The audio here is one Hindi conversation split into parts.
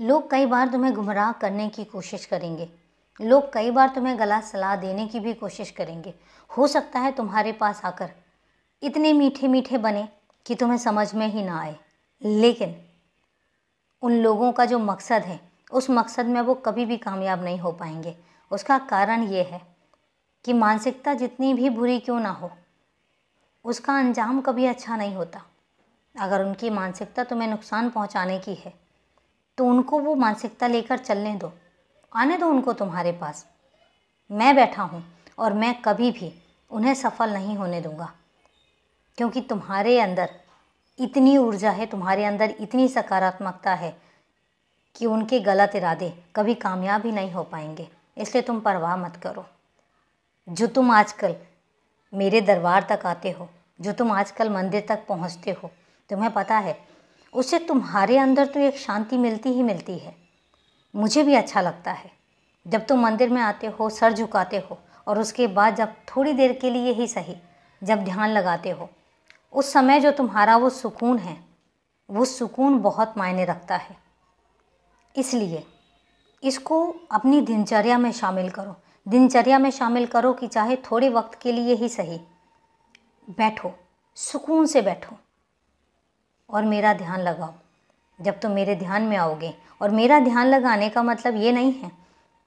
लोग कई बार तुम्हें गुमराह करने की कोशिश करेंगे लोग कई बार तुम्हें गलत सलाह देने की भी कोशिश करेंगे हो सकता है तुम्हारे पास आकर इतने मीठे मीठे बने कि तुम्हें समझ में ही ना आए लेकिन उन लोगों का जो मकसद है उस मकसद में वो कभी भी कामयाब नहीं हो पाएंगे उसका कारण ये है कि मानसिकता जितनी भी बुरी क्यों ना हो उसका अंजाम कभी अच्छा नहीं होता अगर उनकी मानसिकता तुम्हें नुकसान पहुंचाने की है तो उनको वो मानसिकता लेकर चलने दो आने दो उनको तुम्हारे पास मैं बैठा हूँ और मैं कभी भी उन्हें सफल नहीं होने दूंगा क्योंकि तुम्हारे अंदर इतनी ऊर्जा है तुम्हारे अंदर इतनी सकारात्मकता है कि उनके गलत इरादे कभी कामयाब ही नहीं हो पाएंगे इसलिए तुम परवाह मत करो जो तुम आजकल मेरे दरबार तक आते हो जो तुम आजकल मंदिर तक पहुंचते हो तुम्हें पता है उससे तुम्हारे अंदर तो एक शांति मिलती ही मिलती है मुझे भी अच्छा लगता है जब तुम मंदिर में आते हो सर झुकाते हो और उसके बाद जब थोड़ी देर के लिए ही सही जब ध्यान लगाते हो उस समय जो तुम्हारा वो सुकून है वो सुकून बहुत मायने रखता है इसलिए इसको अपनी दिनचर्या में शामिल करो दिनचर्या में शामिल करो कि चाहे थोड़े वक्त के लिए ही सही बैठो सुकून से बैठो और मेरा ध्यान लगाओ जब तुम मेरे ध्यान में आओगे और मेरा ध्यान लगाने का मतलब ये नहीं है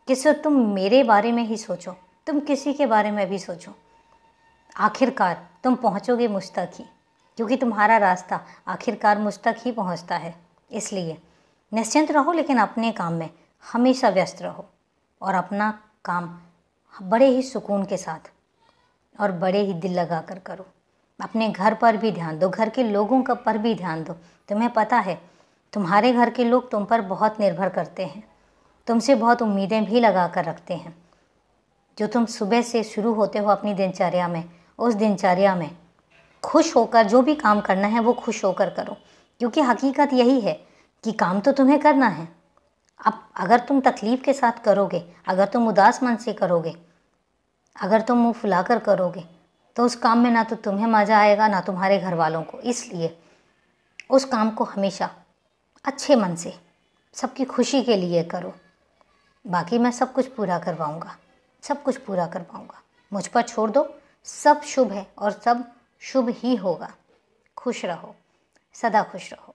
कि सिर्फ तुम मेरे बारे में ही सोचो तुम किसी के बारे में भी सोचो आखिरकार तुम पहुँचोगे मुझ तक ही क्योंकि तुम्हारा रास्ता आखिरकार मुझ तक ही पहुँचता है इसलिए निश्चिंत रहो लेकिन अपने काम में हमेशा व्यस्त रहो और अपना काम बड़े ही सुकून के साथ और बड़े ही दिल लगा कर करो अपने घर पर भी ध्यान दो घर के लोगों का पर भी ध्यान दो तुम्हें पता है तुम्हारे घर के लोग तुम पर बहुत निर्भर करते हैं तुमसे बहुत उम्मीदें भी लगा कर रखते हैं जो तुम सुबह से शुरू होते हो अपनी दिनचर्या में उस दिनचर्या में खुश होकर जो भी काम करना है वो खुश होकर करो क्योंकि हकीकत यही है कि काम तो तुम्हें करना है अब अगर तुम तकलीफ़ के साथ करोगे अगर तुम उदास मन से करोगे अगर तुम मुँह कर करोगे तो उस काम में ना तो तुम्हें मज़ा आएगा ना तुम्हारे घर वालों को इसलिए उस काम को हमेशा अच्छे मन से सबकी खुशी के लिए करो बाकी मैं सब कुछ पूरा करवाऊँगा सब कुछ पूरा करवाऊँगा मुझ पर छोड़ दो सब शुभ है और सब शुभ ही होगा खुश रहो सदा खुश रहो